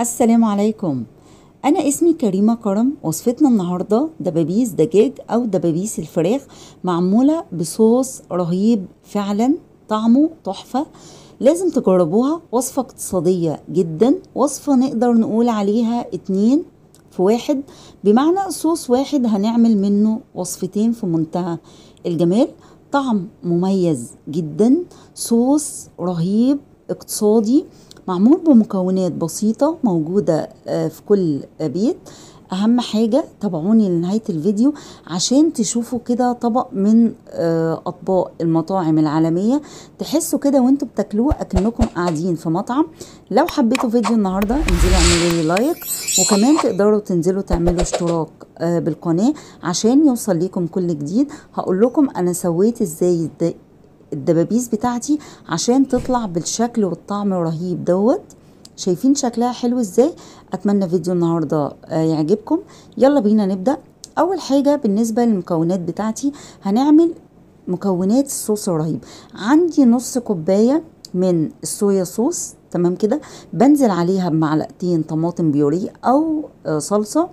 السلام عليكم أنا اسمي كريمة كرم وصفتنا النهاردة دبابيس دجاج أو دبابيس الفراخ معمولة بصوص رهيب فعلا طعمه تحفة لازم تجربوها وصفة اقتصادية جدا وصفة نقدر نقول عليها اتنين في واحد بمعنى صوص واحد هنعمل منه وصفتين في منتهى الجمال طعم مميز جدا صوص رهيب اقتصادي معمول بمكونات بسيطة موجودة آه، في كل بيت اهم حاجة تابعوني لنهاية الفيديو عشان تشوفوا كده طبق من آه، اطباق المطاعم العالمية تحسوا كده وانتوا بتاكلوه اكنكم قاعدين في مطعم لو حبيتوا فيديو النهاردة انزلوا اعملوا لي لايك وكمان تقدروا تنزلوا تعملوا اشتراك آه، بالقناة عشان يوصل ليكم كل جديد هقول لكم انا سويت ازاي الدبابيس بتاعتي عشان تطلع بالشكل والطعم الرهيب دوت شايفين شكلها حلو ازاي اتمنى فيديو النهارده آه، يعجبكم يلا بينا نبدا اول حاجه بالنسبه للمكونات بتاعتي هنعمل مكونات الصوص الرهيب عندي نص كوبايه من الصويا صوص تمام كده بنزل عليها بمعلقتين طماطم بيوري او آه، صلصه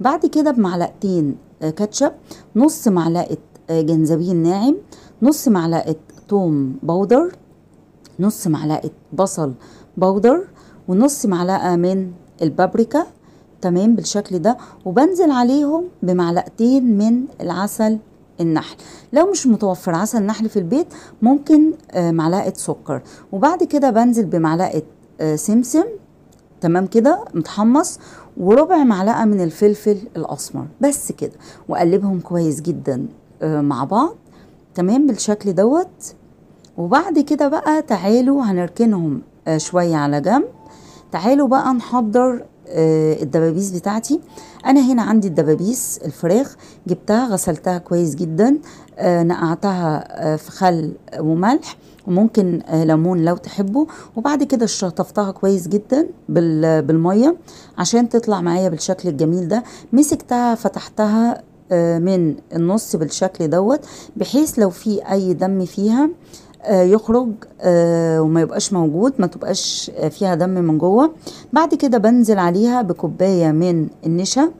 بعد كده بمعلقتين آه، كاتشب نص معلقه جنزبيل ناعم نص معلقة توم بودر نص معلقة بصل بودر ونص معلقة من البابريكا تمام بالشكل ده وبنزل عليهم بمعلقتين من العسل النحل لو مش متوفر عسل نحل في البيت ممكن آه، معلقة سكر وبعد كده بنزل بمعلقة آه، سمسم تمام كده متحمص وربع معلقة من الفلفل الأسمر بس كده وأقلبهم كويس جدا آه، مع بعض تمام بالشكل دوت وبعد كده بقى تعالوا هنركنهم آه، شوية على جنب تعالوا بقى نحضر آه، الدبابيس بتاعتي انا هنا عندي الدبابيس الفراخ جبتها غسلتها كويس جدا آه، نقعتها في خل وملح وممكن ليمون لو تحبوا وبعد كده شطفتها كويس جدا بالميه عشان تطلع معايا بالشكل الجميل ده مسكتها فتحتها آه، من النص بالشكل دوت بحيث لو في اي دم فيها آه، يخرج آه، وما يبقاش موجود ما تبقاش فيها دم من جوه بعد كده بنزل عليها بكوبايه من النشا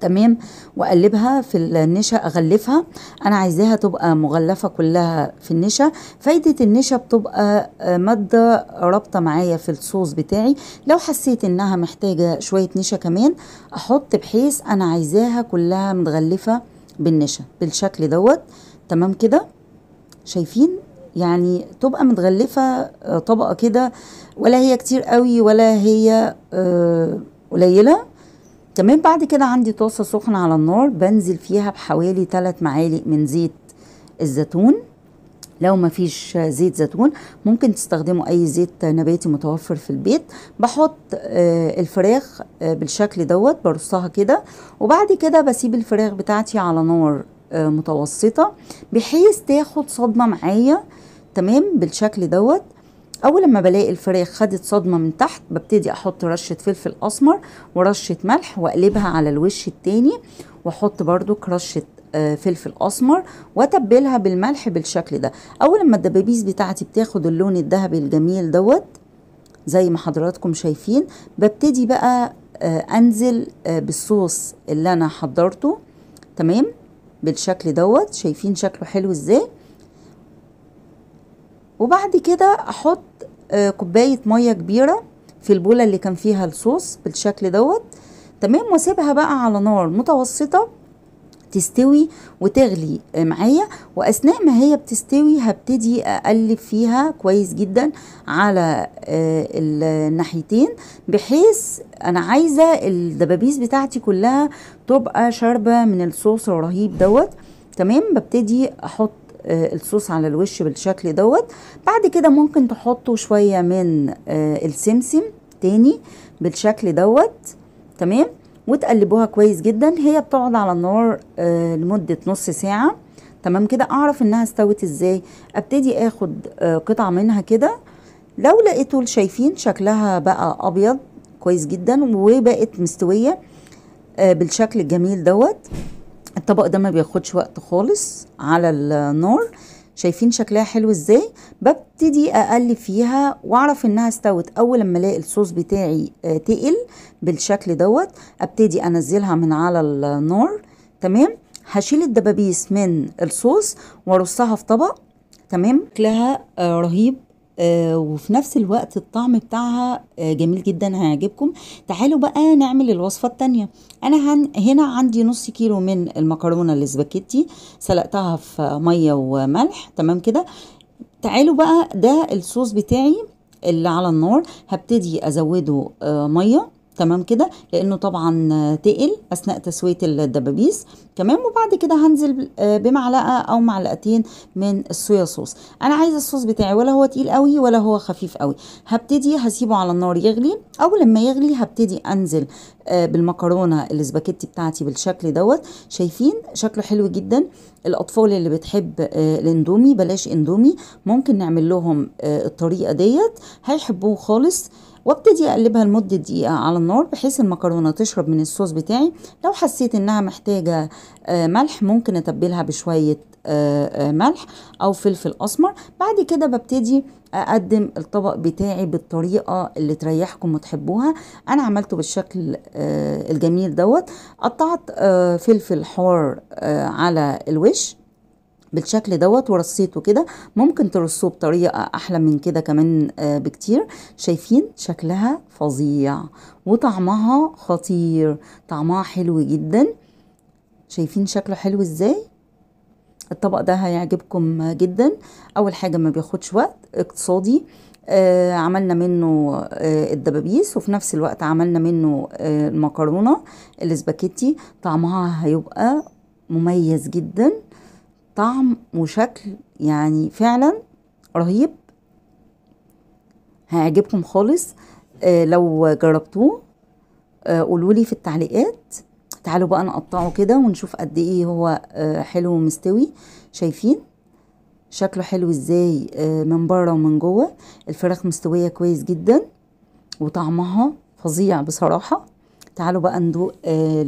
تمام واقلبها في النشا اغلفها انا عايزاها تبقى مغلفه كلها في النشا فايده النشا بتبقى آه، ماده رابطه معايا في الصوص بتاعي لو حسيت انها محتاجه شويه نشا كمان احط بحيث انا عايزاها كلها متغلفه بالنشا بالشكل دوت تمام كده شايفين يعني تبقى متغلفه آه، طبقه كده ولا هي كتير قوي ولا هي آه، قليله تمام بعد كده عندي طاسه سخنه على النار بنزل فيها بحوالي 3 معالق من زيت الزيتون لو مفيش زيت زيتون ممكن تستخدموا اي زيت نباتي متوفر في البيت بحط آه، الفراخ آه، بالشكل دوت برصها كده وبعد كده بسيب الفراخ بتاعتي على نار آه، متوسطه بحيث تاخد صدمه معايا تمام بالشكل دوت اول ما بلاقي الفراخ خدت صدمه من تحت ببتدي احط رشه فلفل اسمر ورشه ملح واقلبها على الوش التاني واحط برده كرشه آه، فلفل اسمر واتبلها بالملح بالشكل ده اول ما الدبابيس بتاعتي بتاخد اللون الذهبي الجميل دوت زي ما حضراتكم شايفين ببتدي بقى آه، انزل آه، بالصوص اللي انا حضرته تمام بالشكل دوت شايفين شكله حلو ازاي وبعد كده احط آه، كوبايه ميه كبيره في البوله اللي كان فيها الصوص بالشكل دوت تمام واسيبها بقى على نار متوسطه تستوي وتغلي آه، معايا واثناء ما هي بتستوي هبتدي اقلب فيها كويس جدا على آه، الناحيتين بحيث انا عايزه الدبابيس بتاعتي كلها تبقى شاربه من الصوص الرهيب دوت تمام ببتدي احط آه، الصوص على الوش بالشكل دوت بعد كده ممكن تحطوا شوية من آه، السمسم تاني بالشكل دوت تمام وتقلبوها كويس جدا هي بتقعد على النار آه، لمدة نص ساعة تمام كده اعرف انها استوت ازاي ابتدي اخد قطعة منها كده لو لقيتوا شايفين شكلها بقى ابيض كويس جدا وبقت مستوية بالشكل الجميل دوت الطبق ده ما بياخدش وقت خالص على النار شايفين شكلها حلو ازاي ببتدي اقلب فيها واعرف انها استوت اول لما الاقي الصوص بتاعي آه، تقل بالشكل دوت ابتدي انزلها من على النار تمام هشيل الدبابيس من الصوص وارصها في طبق تمام شكلها آه، رهيب آه، وفي نفس الوقت الطعم بتاعها آه، جميل جدا هيعجبكم تعالوا بقى نعمل الوصفة التانية انا هن هنا عندي نص كيلو من المكرونة الاسباجيتي سلقتها في مية وملح تمام كده تعالوا بقى ده الصوص بتاعي اللي على النار هبتدي ازوده آه، ميه تمام كده لانه طبعا تقل اثناء تسويه الدبابيس تمام وبعد كده هنزل آه، بمعلقه او معلقتين من الصويا صوص انا عايزه الصوص بتاعي ولا هو تقيل قوي ولا هو خفيف قوي هبتدي هسيبه على النار يغلي او لما يغلي هبتدي انزل آه، بالمكرونه الاسباجيتي بتاعتي بالشكل دوت شايفين شكله حلو جدا الاطفال اللي بتحب آه، الاندومي بلاش اندومي ممكن نعمل لهم الطريقه ديت هيحبوه خالص وابتدي اقلبها لمدة دقيقة على النار بحيث المكرونة تشرب من الصوص بتاعي لو حسيت انها محتاجة آه، ملح ممكن اتبلها بشوية آه، آه، ملح او فلفل اسمر بعد كده ببتدي اقدم الطبق بتاعي بالطريقه اللي تريحكم وتحبوها انا عملته بالشكل الجميل دوت قطعت فلفل حار على الوش بالشكل دوت ورصيته كده ممكن ترصوه بطريقه احلى من كده كمان آه، بكتير شايفين شكلها فظيع وطعمها خطير طعمها حلو جدا شايفين شكله حلو ازاي الطبق ده هيعجبكم جدا اول حاجه ما بياخدش وقت اقتصادي آه عملنا منه آه الدبابيس وفي نفس الوقت عملنا منه آه المكرونه الاسباجيتي طعمها هيبقى مميز جدا طعم وشكل يعني فعلا رهيب هيعجبكم خالص آه لو جربتوه آه قولولي في التعليقات تعالوا بقى نقطعه كده ونشوف قد ايه هو آه حلو ومستوي شايفين شكله حلو ازاي آه من بره ومن جوه الفراخ مستويه كويس جدا وطعمها فظيع بصراحه تعالوا بقى ندوق آه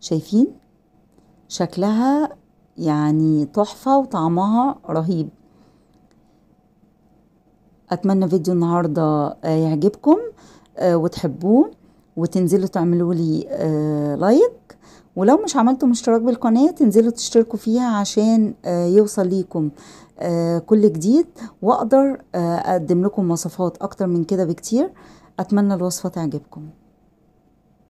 شايفين شكلها يعني تحفة وطعمها رهيب أتمنى فيديو النهاردة آه، يعجبكم آه، وتحبوه وتنزلوا تعملوا لي آه، لايك ولو مش عملتم اشتراك بالقناة تنزلوا تشتركوا فيها عشان يوصل ليكم كل جديد واقدر اقدم لكم وصفات اكتر من كده بكتير اتمنى الوصفة تعجبكم